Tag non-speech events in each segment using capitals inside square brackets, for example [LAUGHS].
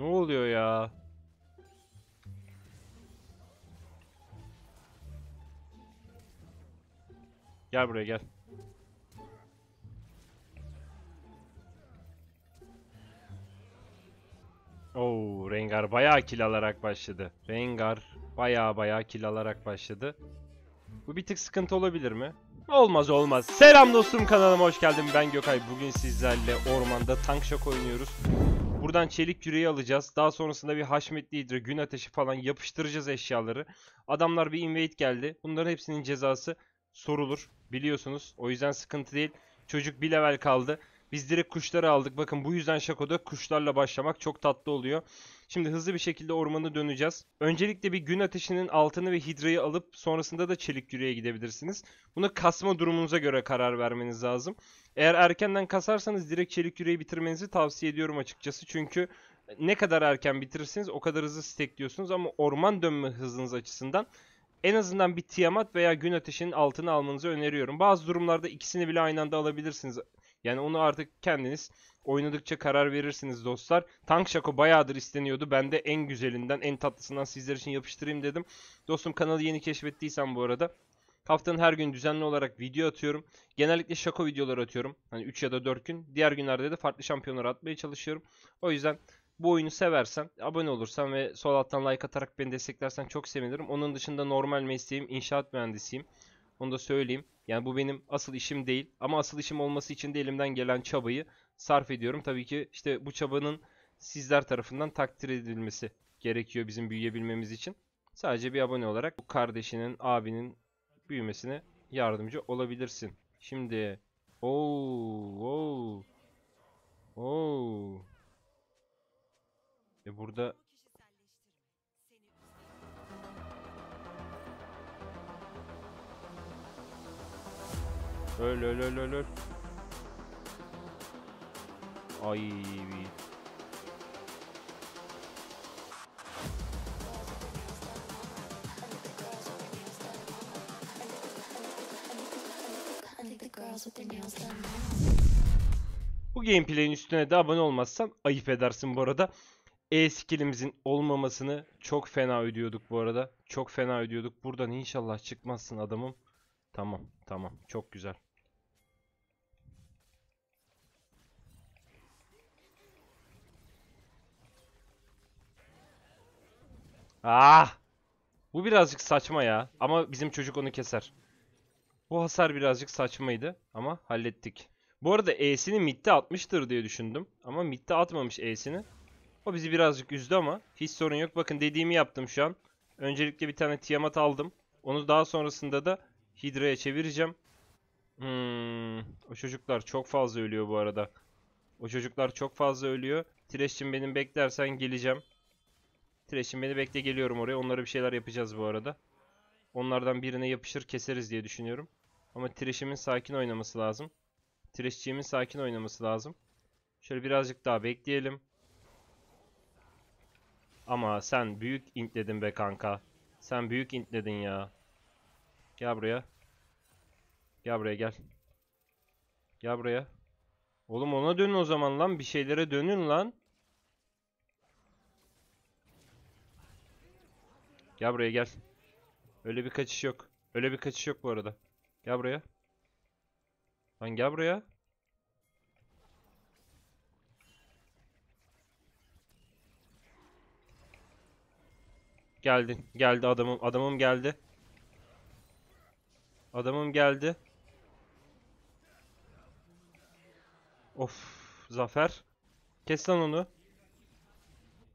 Ne oluyor ya? Gel buraya gel. Oo, Rengar bayağı kill alarak başladı. Rengar bayağı bayağı kill alarak başladı. Bu bir tık sıkıntı olabilir mi? Olmaz olmaz. Selam dostum kanalıma hoş geldin. Ben Gökay. Bugün sizlerle ormanda tank şok oynuyoruz. Buradan çelik yüreği alacağız. Daha sonrasında bir haşmetli hidra, gün ateşi falan yapıştıracağız eşyaları. Adamlar bir invade geldi. Bunların hepsinin cezası sorulur. Biliyorsunuz. O yüzden sıkıntı değil. Çocuk bir level kaldı. Biz direkt kuşları aldık. Bakın bu yüzden Şako'da kuşlarla başlamak çok tatlı oluyor. Şimdi hızlı bir şekilde ormana döneceğiz. Öncelikle bir gün ateşinin altını ve hidrayı alıp sonrasında da çelik yüreğe gidebilirsiniz. Buna kasma durumunuza göre karar vermeniz lazım. Eğer erkenden kasarsanız direkt çelik yüreği bitirmenizi tavsiye ediyorum açıkçası. Çünkü ne kadar erken bitirirsiniz o kadar hızlı stekliyorsunuz ama orman dönme hızınız açısından en azından bir Tiamat veya Gün Ateşi'nin altını almanızı öneriyorum. Bazı durumlarda ikisini bile aynı anda alabilirsiniz. Yani onu artık kendiniz oynadıkça karar verirsiniz dostlar. Tank Şako bayağıdır isteniyordu. Ben de en güzelinden, en tatlısından sizler için yapıştırayım dedim. Dostum kanalı yeni keşfettiysen bu arada Haftanın her gün düzenli olarak video atıyorum. Genellikle şako videoları atıyorum. Hani 3 ya da 4 gün. Diğer günlerde de farklı şampiyonları atmaya çalışıyorum. O yüzden bu oyunu seversen, abone olursan ve sol alttan like atarak beni desteklersen çok sevinirim. Onun dışında normal mesleğim inşaat mühendisiyim. Onu da söyleyeyim. Yani bu benim asıl işim değil. Ama asıl işim olması için de elimden gelen çabayı sarf ediyorum. Tabii ki işte bu çabanın sizler tarafından takdir edilmesi gerekiyor bizim büyüyebilmemiz için. Sadece bir abone olarak bu kardeşinin, abinin, büyümesine yardımcı olabilirsin. Şimdi ooo ooo ooo e burada Öl öl öl öl öl. Ay Bu gameplay'in üstüne de abone olmazsan ayıp edersin bu arada. E-skill'imizin olmamasını çok fena ödüyorduk bu arada. Çok fena ödüyorduk. Buradan inşallah çıkmazsın adamım. Tamam tamam çok güzel. Ah! Bu birazcık saçma ya. Ama bizim çocuk onu keser. Bu hasar birazcık saçmaydı ama hallettik. Bu arada E'sini midde atmıştır diye düşündüm. Ama midde atmamış E'sini. O bizi birazcık üzdü ama hiç sorun yok. Bakın dediğimi yaptım şu an. Öncelikle bir tane Tiamat aldım. Onu daha sonrasında da Hydra'ya çevireceğim. Hmm, o çocuklar çok fazla ölüyor bu arada. O çocuklar çok fazla ölüyor. Tireş'cim benim beklersen geleceğim. Tireş'im beni bekle geliyorum oraya. Onlara bir şeyler yapacağız bu arada. Onlardan birine yapışır keseriz diye düşünüyorum. Ama Trish'imin sakin oynaması lazım. Trish'ciğimin sakin oynaması lazım. Şöyle birazcık daha bekleyelim. Ama sen büyük intledin be kanka. Sen büyük intledin ya. Gel buraya. Gel buraya gel. Gel buraya. Oğlum ona dönün o zaman lan. Bir şeylere dönün lan. Gel buraya gel. Öyle bir kaçış yok. Öyle bir kaçış yok bu arada. Gel buraya. Lan gel buraya. Geldin. Geldi adamım. Adamım geldi. Adamım geldi. Of. Zafer. Kes lan onu.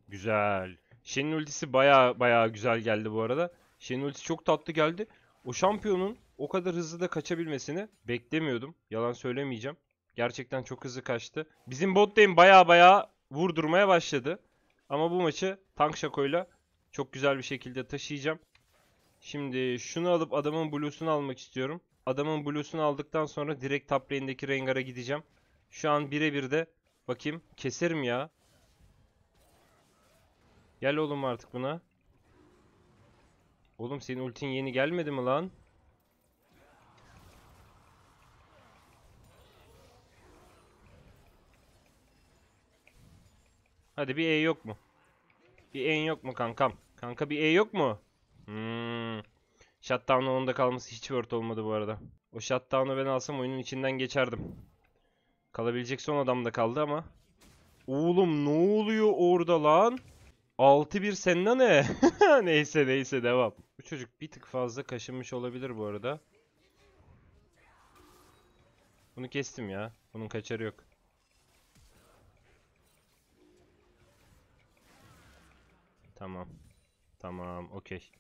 Güzel. Shen'in ultisi baya baya güzel geldi bu arada. Shen ultisi çok tatlı geldi. O şampiyonun o kadar hızlı da kaçabilmesini beklemiyordum. Yalan söylemeyeceğim. Gerçekten çok hızlı kaçtı. Bizim bot lane baya baya vurdurmaya başladı. Ama bu maçı tank şakoyla çok güzel bir şekilde taşıyacağım. Şimdi şunu alıp adamın blue'sunu almak istiyorum. Adamın blue'sunu aldıktan sonra direkt top lane'deki Rengar'a gideceğim. Şu an birebir de bakayım keserim ya. Gel oğlum artık buna. Oğlum senin ultin yeni gelmedi mi lan? Hadi bir E yok mu? Bir E yok mu kankam? Kanka bir E yok mu? Hmm. Shutdown'ın onda kalması hiç worth olmadı bu arada. O shutdown'u ben alsam oyunun içinden geçerdim. Kalabilecek son adam da kaldı ama. Oğlum ne oluyor orada lan? 6-1 sen ne? [LAUGHS] neyse neyse devam. Bu çocuk bir tık fazla kaşınmış olabilir bu arada. Bunu kestim ya. Bunun kaçarı yok. Tamam. Tamam okey.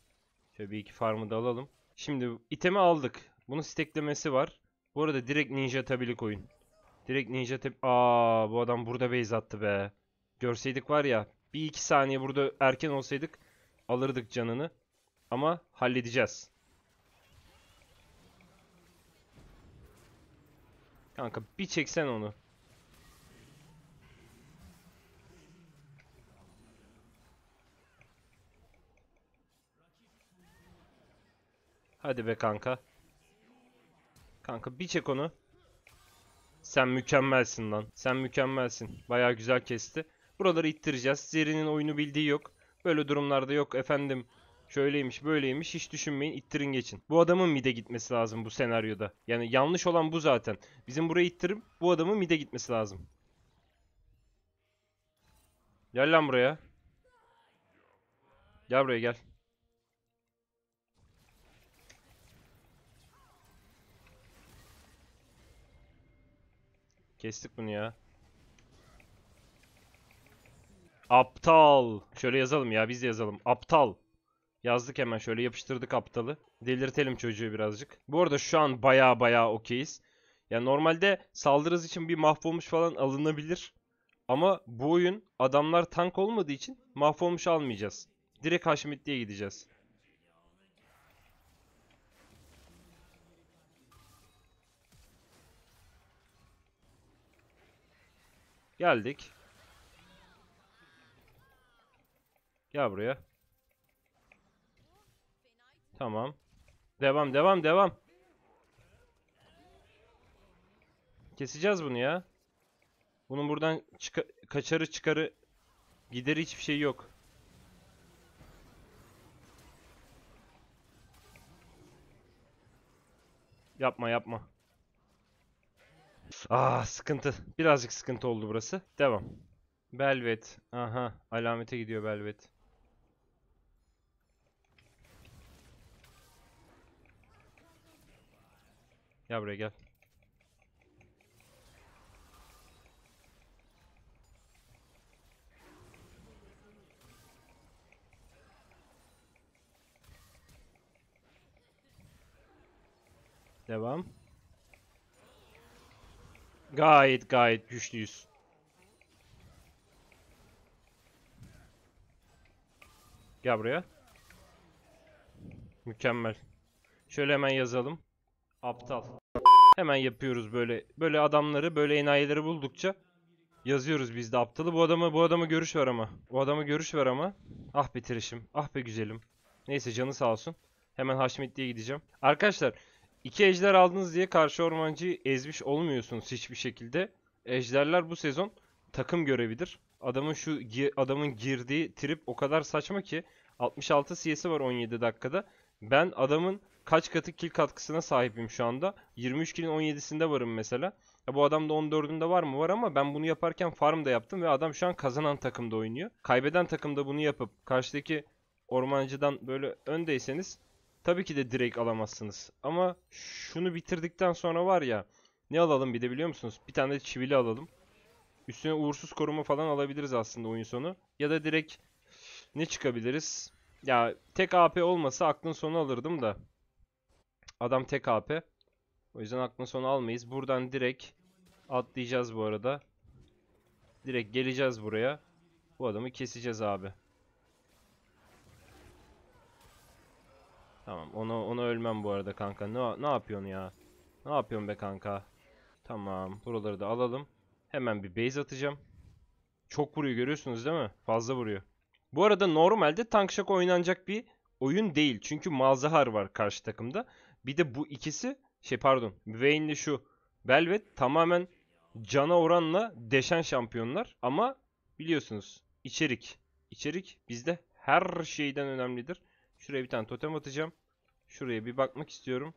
Şöyle bir iki farmı da alalım. Şimdi itemi aldık. Bunun steklemesi var. Bu arada direkt ninja tabilik oyun. Direkt ninja tab... Aa bu adam burada base attı be. Görseydik var ya bir iki saniye burada erken olsaydık alırdık canını. Ama halledeceğiz. Kanka bir çeksen onu. Hadi be kanka. Kanka bir çek onu. Sen mükemmelsin lan. Sen mükemmelsin. Baya güzel kesti. Buraları ittireceğiz. Zeri'nin oyunu bildiği yok. Böyle durumlarda yok efendim şöyleymiş böyleymiş hiç düşünmeyin ittirin geçin. Bu adamın mide gitmesi lazım bu senaryoda. Yani yanlış olan bu zaten. Bizim buraya ittirip bu adamın mide gitmesi lazım. Gel lan buraya. Gel buraya gel. Kestik bunu ya. Aptal. Şöyle yazalım ya biz de yazalım. Aptal. Yazdık hemen şöyle yapıştırdık aptalı. Delirtelim çocuğu birazcık. Bu arada şu an baya baya okeyiz. yani normalde saldırız için bir mahvolmuş falan alınabilir. Ama bu oyun adamlar tank olmadığı için mahvolmuş almayacağız. Direkt Haşmetli'ye gideceğiz. Geldik. Gel buraya. Tamam. Devam devam devam. Keseceğiz bunu ya. Bunun buradan çıka kaçarı çıkarı gideri hiçbir şey yok. Yapma yapma. Ah sıkıntı. Birazcık sıkıntı oldu burası. Devam. Belvet. Aha alamete gidiyor Belvet. Gel buraya gel. Devam. Gayet gayet güçlüyüz. Gel buraya. Mükemmel. Şöyle hemen yazalım. Aptal. Hemen yapıyoruz böyle. Böyle adamları, böyle enayileri buldukça yazıyoruz biz de aptalı. Bu adama bu adama görüş var ama. Bu adama görüş var ama. Ah bitirişim. Ah be güzelim. Neyse canı sağ olsun. Hemen Haşmetli'ye gideceğim. Arkadaşlar iki ejder aldınız diye karşı ormancıyı ezmiş olmuyorsunuz hiçbir şekilde. Ejderler bu sezon takım görevidir. Adamın şu adamın girdiği trip o kadar saçma ki 66 CS'i var 17 dakikada. Ben adamın kaç katı kill katkısına sahibim şu anda. 23 killin 17'sinde varım mesela. Ya bu adam da 14'ünde var mı? Var ama ben bunu yaparken farm da yaptım ve adam şu an kazanan takımda oynuyor. Kaybeden takımda bunu yapıp karşıdaki ormancıdan böyle öndeyseniz tabii ki de direkt alamazsınız. Ama şunu bitirdikten sonra var ya ne alalım bir de biliyor musunuz? Bir tane de çivili alalım. Üstüne uğursuz koruma falan alabiliriz aslında oyun sonu. Ya da direkt ne çıkabiliriz? Ya tek AP olmasa aklın sonu alırdım da. Adam tek AP. O yüzden aklına sonu almayız. Buradan direkt atlayacağız bu arada. Direkt geleceğiz buraya. Bu adamı keseceğiz abi. Tamam onu onu ölmem bu arada kanka. Ne, ne yapıyorsun ya? Ne yapıyorsun be kanka? Tamam buraları da alalım. Hemen bir base atacağım. Çok vuruyor görüyorsunuz değil mi? Fazla vuruyor. Bu arada normalde tank şaka oynanacak bir oyun değil. Çünkü Malzahar var karşı takımda. Bir de bu ikisi şey pardon Wayne'li şu Velvet tamamen cana oranla deşen şampiyonlar ama biliyorsunuz içerik. İçerik bizde her şeyden önemlidir. Şuraya bir tane totem atacağım. Şuraya bir bakmak istiyorum.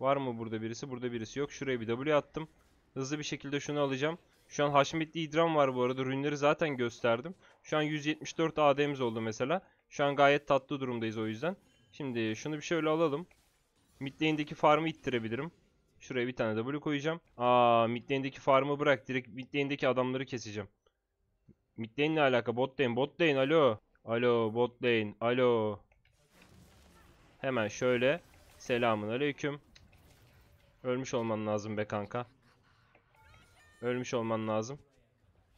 Var mı burada birisi? Burada birisi yok. Şuraya bir W attım. Hızlı bir şekilde şunu alacağım. Şu an Haşmetli idram var bu arada. Rünleri zaten gösterdim. Şu an 174 AD'miz oldu mesela. Şu an gayet tatlı durumdayız o yüzden. Şimdi şunu bir şöyle alalım. Mid farmı ittirebilirim. Şuraya bir tane W koyacağım. Aa mid farmı bırak. Direkt mid adamları keseceğim. Mid alaka? Bot lane. Bot lane alo. Alo bot lane. Alo. Hemen şöyle. Selamun aleyküm. Ölmüş olman lazım be kanka. Ölmüş olman lazım.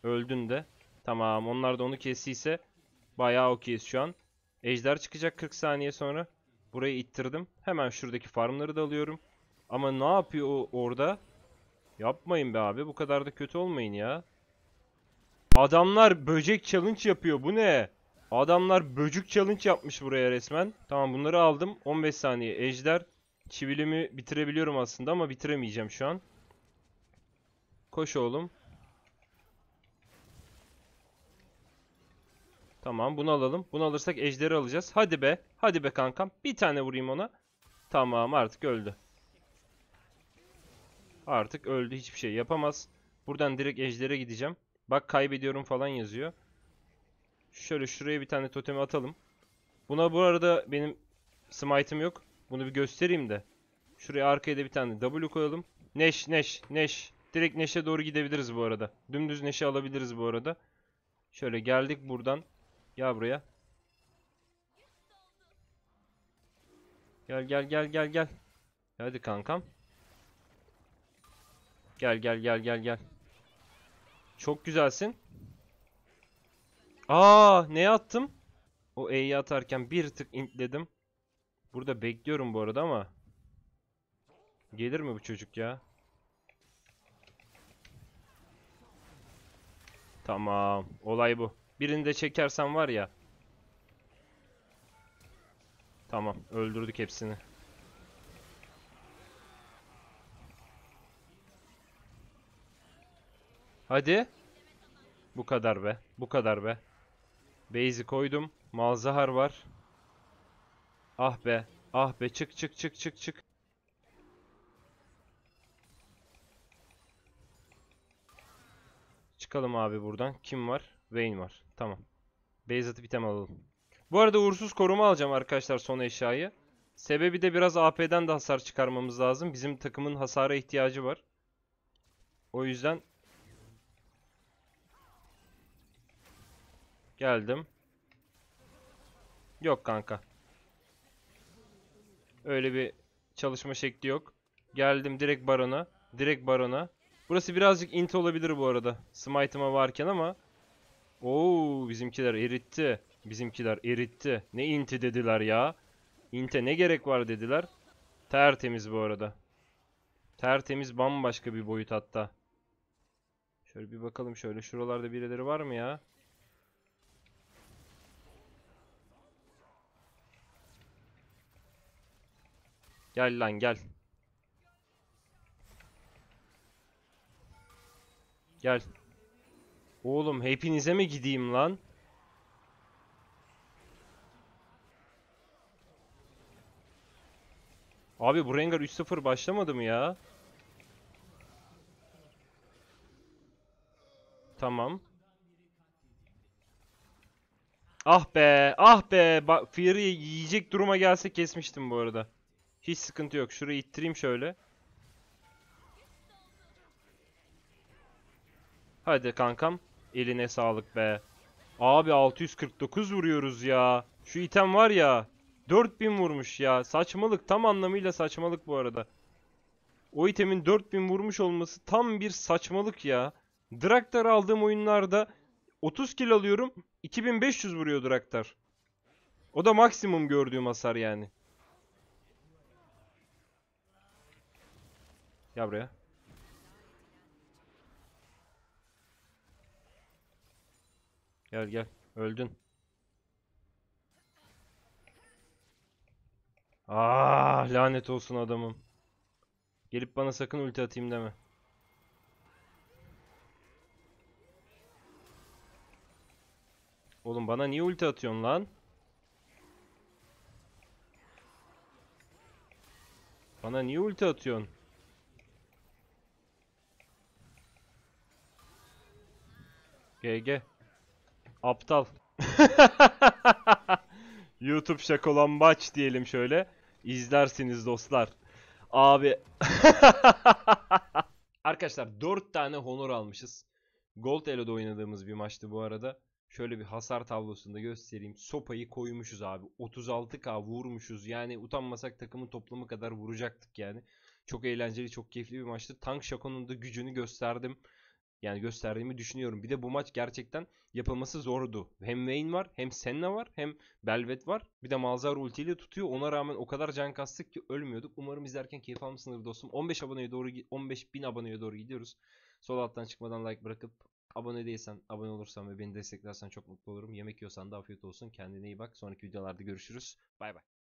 Öldün de. Tamam onlar da onu kestiyse bayağı okeyiz şu an. Ejder çıkacak 40 saniye sonra. Burayı ittirdim. Hemen şuradaki farmları da alıyorum. Ama ne yapıyor o orada? Yapmayın be abi. Bu kadar da kötü olmayın ya. Adamlar böcek challenge yapıyor. Bu ne? Adamlar böcük challenge yapmış buraya resmen. Tamam bunları aldım. 15 saniye. Ejder. Çivilimi bitirebiliyorum aslında ama bitiremeyeceğim şu an. Koş oğlum. Tamam bunu alalım. Bunu alırsak ejderi alacağız. Hadi be. Hadi be kankam. Bir tane vurayım ona. Tamam artık öldü. Artık öldü hiçbir şey yapamaz. Buradan direkt ejdere gideceğim. Bak kaybediyorum falan yazıyor. Şöyle şuraya bir tane totemi atalım. Buna bu arada benim smite'ım yok. Bunu bir göstereyim de. Şuraya arkaya da bir tane W koyalım. Neş, Neş, Neş. Direkt Neş'e doğru gidebiliriz bu arada. Dümdüz Neş'e alabiliriz bu arada. Şöyle geldik buradan. Gel buraya. Gel gel gel gel gel. Hadi kankam. Gel gel gel gel gel. Çok güzelsin. Aa, ne attım? O E'yi atarken bir tık intledim. Burada bekliyorum bu arada ama. Gelir mi bu çocuk ya? Tamam. Olay bu. Birini de çekersen var ya. Tamam öldürdük hepsini. Hadi. Bu kadar be. Bu kadar be. Base'i koydum. Malzahar var. Ah be. Ah be. Çık çık çık çık çık. Çıkalım abi buradan. Kim var? Vayne var. Tamam. Base atıp alalım. Bu arada uğursuz koruma alacağım arkadaşlar son eşyayı. Sebebi de biraz AP'den de hasar çıkarmamız lazım. Bizim takımın hasara ihtiyacı var. O yüzden geldim. Yok kanka. Öyle bir çalışma şekli yok. Geldim direkt barona. Direkt barona. Burası birazcık int olabilir bu arada. Smite'ıma varken ama Oo bizimkiler eritti. Bizimkiler eritti. Ne inti dediler ya. İnte ne gerek var dediler. Tertemiz bu arada. Tertemiz bambaşka bir boyut hatta. Şöyle bir bakalım şöyle. Şuralarda birileri var mı ya? Gel lan gel. Gel. Oğlum hepinize mi gideyim lan? Abi bu Rengar 3-0 başlamadı mı ya? Tamam. Ah be, ah be. Bak yiyecek duruma gelse kesmiştim bu arada. Hiç sıkıntı yok. Şurayı ittireyim şöyle. Hadi kankam. Eline sağlık be. Abi 649 vuruyoruz ya. Şu item var ya. 4000 vurmuş ya. Saçmalık tam anlamıyla saçmalık bu arada. O itemin 4000 vurmuş olması tam bir saçmalık ya. Draktar aldığım oyunlarda 30 kill alıyorum. 2500 vuruyor Draktar. O da maksimum gördüğüm hasar yani. Gel buraya. Gel gel. Öldün. Ah lanet olsun adamım. Gelip bana sakın ulti atayım deme. Oğlum bana niye ulti atıyorsun lan? Bana niye ulti atıyorsun? GG. Aptal. [LAUGHS] YouTube olan şakolambaç diyelim şöyle. İzlersiniz dostlar. Abi. [LAUGHS] Arkadaşlar 4 tane honor almışız. Gold Elo'da oynadığımız bir maçtı bu arada. Şöyle bir hasar tablosunda göstereyim. Sopayı koymuşuz abi. 36k vurmuşuz. Yani utanmasak takımın toplamı kadar vuracaktık yani. Çok eğlenceli, çok keyifli bir maçtı. Tank Şako'nun da gücünü gösterdim. Yani gösterdiğimi düşünüyorum. Bir de bu maç gerçekten yapılması zordu. Hem Wayne var, hem Senna var, hem Belvet var. Bir de Malzar ultiyle tutuyor. Ona rağmen o kadar can kastık ki ölmüyorduk. Umarım izlerken keyif almışsınızdır dostum. 15 aboneye doğru 15 bin aboneye doğru gidiyoruz. Sol alttan çıkmadan like bırakıp abone değilsen, abone olursan ve beni desteklersen çok mutlu olurum. Yemek yiyorsan da afiyet olsun. Kendine iyi bak. Sonraki videolarda görüşürüz. Bay bay.